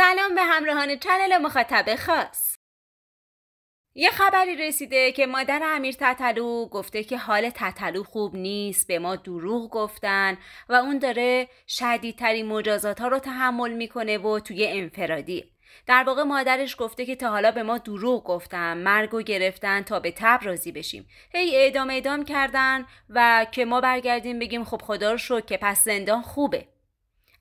سلام به همراهان چنل مخاطب خاص یه خبری رسیده که مادر امیر تطلو گفته که حال تطلو خوب نیست به ما دروغ گفتن و اون داره شدیدترین مجازات ها رو تحمل میکنه و توی انفرادی در واقع مادرش گفته که تا حالا به ما دروغ گفتن مرگ و گرفتن تا به تب راضی بشیم هی اعدام اعدام کردن و که ما برگردیم بگیم خب خدا رو شد که پس زندان خوبه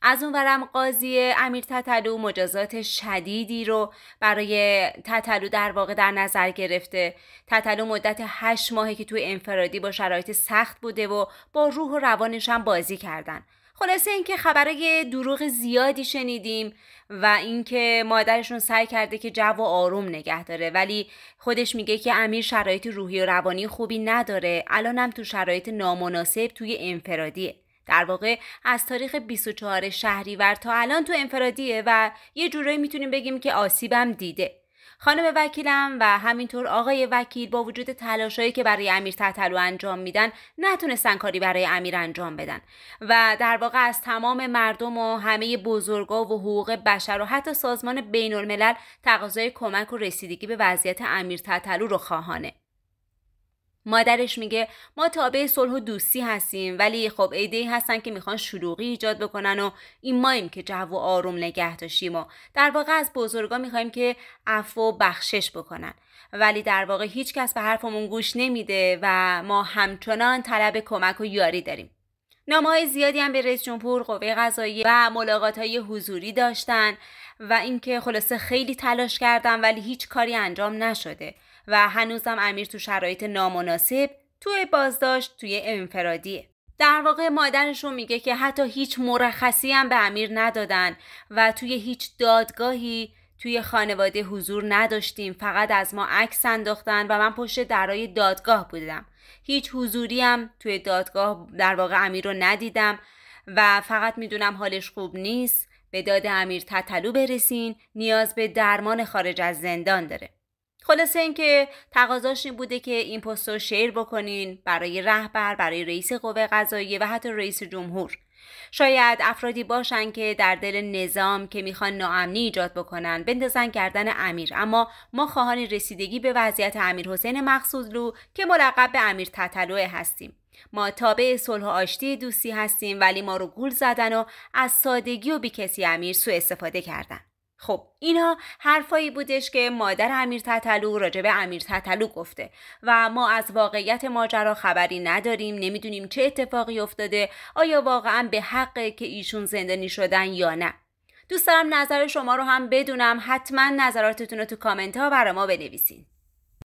از اونورم قاضی امیر تتلو مجازات شدیدی رو برای تتلو در واقع در نظر گرفته تتلو مدت هشت ماهه که توی انفرادی با شرایط سخت بوده و با روح و روانش هم بازی کردن خلاصه اینکه خبرای دروغ زیادی شنیدیم و اینکه مادرشون سعی کرده که جو آروم نگه داره ولی خودش میگه که امیر شرایط روحی و روانی خوبی نداره الانم تو شرایط نامناسب توی انفرادیه در واقع از تاریخ 24 شهریور تا الان تو انفرادیه و یه جورایی میتونیم بگیم که آسیبم دیده خانم وکیلم و همینطور آقای وکیل با وجود تلاشایی که برای امیر تحتلو انجام میدن نتونستن کاری برای امیر انجام بدن و در واقع از تمام مردم و همه بزرگا و حقوق بشر و حتی سازمان بین الملل تقاضای کمک و رسیدگی به وضعیت امیر تحتلو رو خواهانه مادرش میگه ما تابع صلح و دوستی هستیم ولی خب ایده هستن که میخوان شلوغی ایجاد بکنن و این مایم که جو و آروم نگه داشتیم و در واقع از بزرگا میخوایم که عفو و بخشش بکنن ولی در واقع هیچکس به حرفمون گوش نمیده و ما همچنان طلب کمک و یاری داریم نامه های زیادی هم به رئیس جمهور قوه قضاییه و ملاقات های حضوری داشتن و اینکه خلاصه خیلی تلاش کردم ولی هیچ کاری انجام نشده و هنوزم امیر تو شرایط نامناسب توی بازداشت توی انفرادیه در واقع مادرشون میگه که حتی هیچ مرخصی هم به امیر ندادن و توی هیچ دادگاهی توی خانواده حضور نداشتیم فقط از ما عکس انداختن و من پشت درای دادگاه بودم هیچ حضوری هم توی دادگاه در واقع امیر رو ندیدم و فقط میدونم حالش خوب نیست به داد امیر تطلو برسین نیاز به درمان خارج از زندان داره خلاصه اینکه تقاضاش این بوده که این پست رو شیر بکنین برای رهبر برای رئیس قوه قضاییه و حتی رئیس جمهور شاید افرادی باشن که در دل نظام که میخوان ناامنی ایجاد بکنن بندازن گردن امیر اما ما خواهان رسیدگی به وضعیت امیر حسین مقصودلو که ملقب به امیر تطلوه هستیم ما تابع صلح و آشتی دوستی هستیم ولی ما رو گول زدن و از سادگی و بیکسی امیر سوء استفاده کردن خب اینها حرفایی بودش که مادر امیر تطلو راجع به امیر تطلو گفته و ما از واقعیت ماجرا خبری نداریم نمیدونیم چه اتفاقی افتاده آیا واقعا به حقه که ایشون زندانی شدن یا نه دوست دارم نظر شما رو هم بدونم حتما نظراتتون رو تو کامنت ها برای ما بنویسین